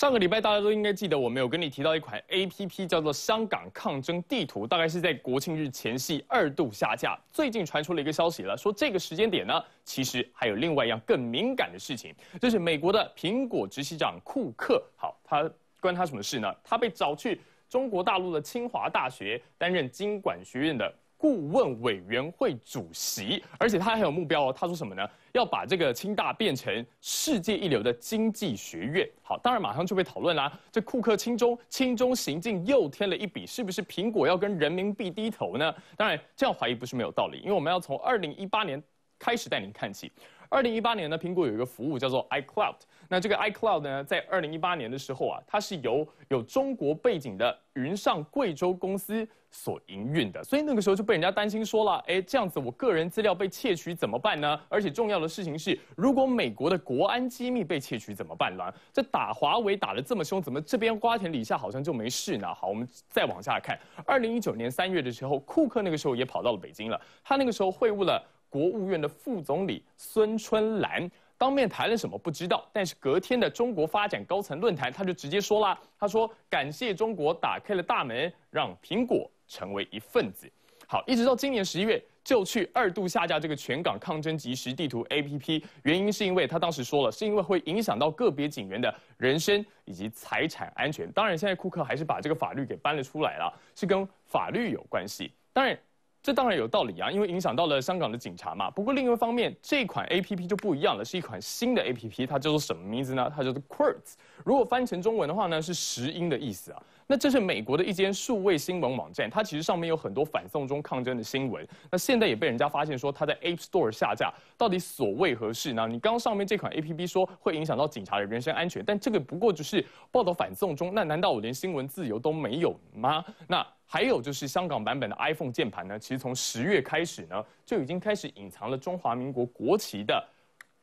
上个礼拜大家都应该记得，我们有跟你提到一款 A P P 叫做《香港抗争地图》，大概是在国庆日前夕二度下架。最近传出了一个消息了，说这个时间点呢，其实还有另外一样更敏感的事情，就是美国的苹果执行长库克。好，他关他什么事呢？他被找去中国大陆的清华大学担任经管学院的。顾问委员会主席，而且他还很有目标哦。他说什么呢？要把这个清大变成世界一流的经济学院。好，当然马上就被讨论啦。这库克清中清中行径又添了一笔，是不是苹果要跟人民币低头呢？当然，这样怀疑不是没有道理，因为我们要从二零一八年。开始带您看起。二零一八年呢，苹果有一个服务叫做 iCloud。那这个 iCloud 呢，在二零一八年的时候啊，它是由有中国背景的云上贵州公司所营运的。所以那个时候就被人家担心说了：“哎，这样子我个人资料被窃取怎么办呢？”而且重要的事情是，如果美国的国安机密被窃取怎么办呢？这打华为打得这么凶，怎么这边瓜田李下好像就没事呢？好，我们再往下看。二零一九年三月的时候，库克那个时候也跑到了北京了。他那个时候会晤了。国务院的副总理孙春兰当面谈了什么不知道，但是隔天的中国发展高层论坛，他就直接说了，他说感谢中国打开了大门，让苹果成为一份子。好，一直到今年十一月，就去二度下架这个全港抗争即时地图 A P P，原因是因为他当时说了，是因为会影响到个别警员的人身以及财产安全。当然，现在库克还是把这个法律给搬了出来啦，是跟法律有关系。当然。这当然有道理啊，因为影响到了香港的警察嘛。不过另一方面，这款 A P P 就不一样了，是一款新的 A P P，它叫做什么名字呢？它叫做 Quartz，如果翻成中文的话呢，是石英的意思啊。那这是美国的一间数位新闻网站，它其实上面有很多反送中抗争的新闻。那现在也被人家发现说，它在 App Store 下架，到底所为何事呢？你刚刚上面这款 A P P 说会影响到警察的人身安全，但这个不过就是报道反送中，那难道我连新闻自由都没有吗？那？还有就是香港版本的 iPhone 键盘呢，其实从十月开始呢，就已经开始隐藏了中华民国国旗的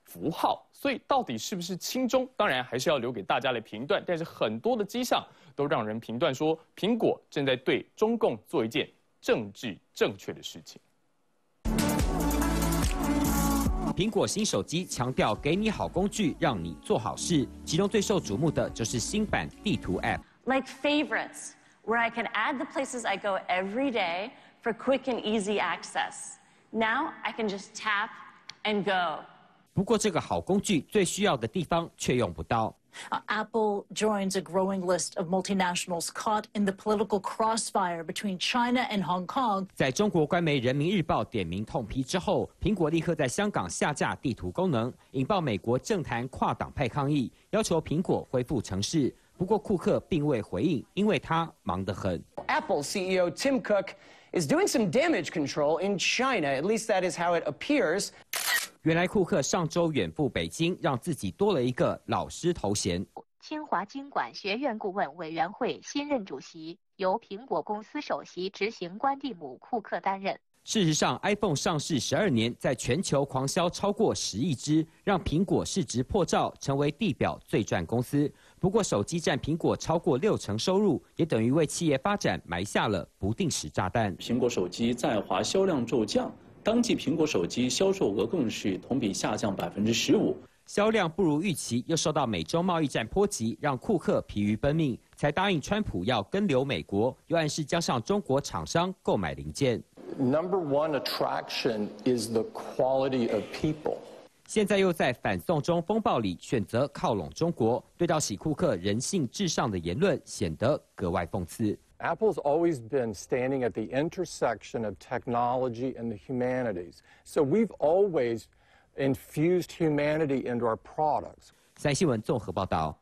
符号，所以到底是不是轻中，当然还是要留给大家来评断。但是很多的迹象都让人评断说，苹果正在对中共做一件政治正确的事情。苹果新手机强调给你好工具，让你做好事，其中最受瞩目的就是新版地图 App。Like favorites. where I can add the places I go every day for quick and easy access. Now I can just tap and go. 不过这个好工具最需要的地方却用不到。Apple joins a growing list of multinationals caught in the political crossfire between China and Hong Kong。在中国官媒《人民日报》点名痛批之后，苹果立刻在香港下架地图功能，引爆美国政坛跨党派抗议，要求苹果恢复城市。不过库克并未回应，因为他忙得很。Apple CEO Tim Cook is doing some damage control in China. At least that is how it appears. 原来库克上周远赴北京，让自己多了一个老师头衔。清华经管学院顾问委员会新任主席由苹果公司首席执行官蒂姆·库克担任。事实上，iPhone 上市十二年，在全球狂销超过十亿支，让苹果市值破兆，成为地表最赚公司。不过，手机占苹果超过六成收入，也等于为企业发展埋下了不定时炸弹。苹果手机在华销量骤降，当季苹果手机销售额更是同比下降百分之十五。销量不如预期，又受到美洲贸易战波及，让库克疲于奔命，才答应川普要跟留美国，又暗示加上中国厂商购买零件。Number one attraction is the quality of people. 现在又在反送中风暴里选择靠拢中国，对照喜库克“人性至上的”言论，显得格外讽刺。Apple's always been standing at the intersection of technology and the humanities, so we've always infused humanity into our products。三新闻综合报道。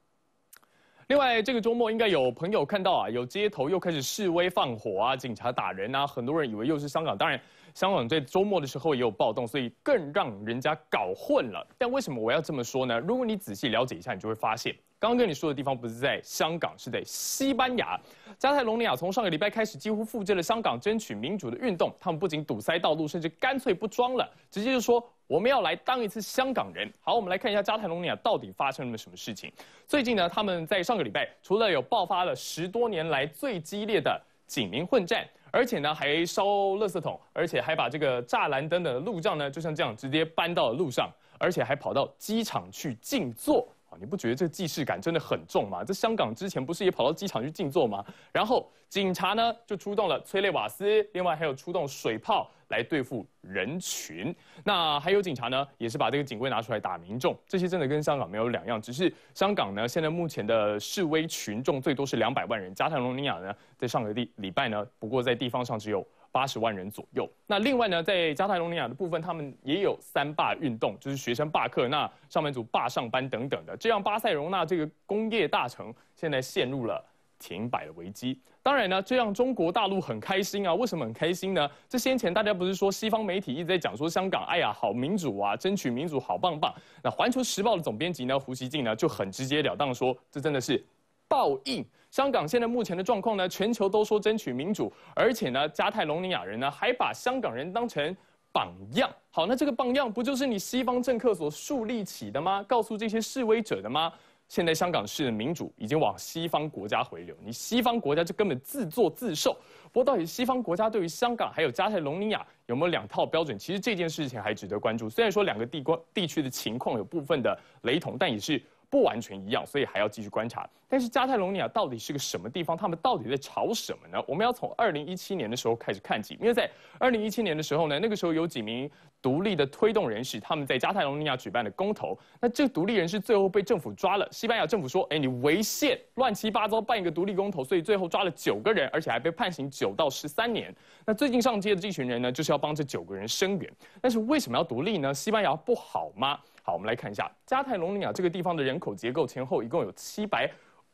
另外，这个周末应该有朋友看到啊，有街头又开始示威放火啊，警察打人啊，很多人以为又是香港。当然，香港在周末的时候也有暴动，所以更让人家搞混了。但为什么我要这么说呢？如果你仔细了解一下，你就会发现，刚刚跟你说的地方不是在香港，是在西班牙，加泰隆尼亚。从上个礼拜开始，几乎复制了香港争取民主的运动，他们不仅堵塞道路，甚至干脆不装了，直接就说。我们要来当一次香港人。好，我们来看一下加泰隆尼亚到底发生了什么事情。最近呢，他们在上个礼拜，除了有爆发了十多年来最激烈的警民混战，而且呢还烧垃圾桶，而且还把这个栅栏等等路障呢，就像这样直接搬到了路上，而且还跑到机场去静坐。你不觉得这既视感真的很重吗？这香港之前不是也跑到机场去静坐吗？然后警察呢就出动了催泪瓦斯，另外还有出动水炮来对付人群。那还有警察呢，也是把这个警棍拿出来打民众。这些真的跟香港没有两样，只是香港呢现在目前的示威群众最多是两百万人，加泰隆尼亚呢在上个地礼拜呢，不过在地方上只有。八十万人左右。那另外呢，在加泰隆尼亚的部分，他们也有三罢运动，就是学生罢课，那上班族罢上班等等的，这让巴塞隆纳这个工业大城现在陷入了停摆的危机。当然呢，这让中国大陆很开心啊。为什么很开心呢？这先前大家不是说西方媒体一直在讲说香港，哎呀，好民主啊，争取民主好棒棒。那《环球时报》的总编辑呢，胡锡进呢就很直截了当说，这真的是报应。香港现在目前的状况呢？全球都说争取民主，而且呢，加泰隆尼亚人呢还把香港人当成榜样。好，那这个榜样不就是你西方政客所树立起的吗？告诉这些示威者的吗？现在香港是民主，已经往西方国家回流。你西方国家这根本自作自受。不过到底西方国家对于香港还有加泰隆尼亚有没有两套标准？其实这件事情还值得关注。虽然说两个地关地区的情况有部分的雷同，但也是。不完全一样，所以还要继续观察。但是加泰罗尼亚到底是个什么地方？他们到底在吵什么呢？我们要从二零一七年的时候开始看起，因为在二零一七年的时候呢，那个时候有几名独立的推动人士，他们在加泰罗尼亚举办的公投，那这个独立人士最后被政府抓了。西班牙政府说，哎，你违宪，乱七八糟办一个独立公投，所以最后抓了九个人，而且还被判刑九到十三年。那最近上街的这群人呢，就是要帮这九个人声援。但是为什么要独立呢？西班牙不好吗？好，我们来看一下加泰隆尼亚这个地方的人口结构，前后一共有七百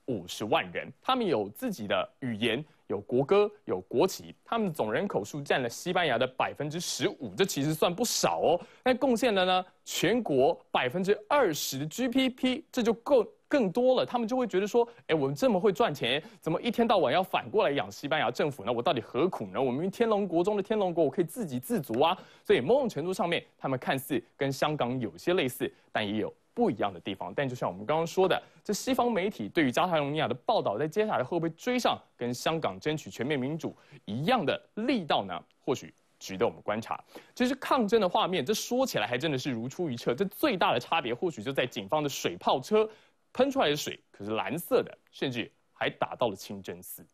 五十万人。他们有自己的语言，有国歌，有国旗。他们总人口数占了西班牙的百分之十五，这其实算不少哦。那贡献了呢全国百分之二十的 GDP，这就够。更多了，他们就会觉得说，哎，我们这么会赚钱，怎么一天到晚要反过来养西班牙政府呢？我到底何苦呢？我们天龙国中的天龙国，我可以自给自足啊。所以某种程度上面，他们看似跟香港有些类似，但也有不一样的地方。但就像我们刚刚说的，这西方媒体对于加泰隆尼亚的报道，在接下来会不会追上跟香港争取全面民主一样的力道呢？或许值得我们观察。其实抗争的画面，这说起来还真的是如出一辙。这最大的差别，或许就在警方的水炮车。喷出来的水可是蓝色的，甚至还打到了清真寺。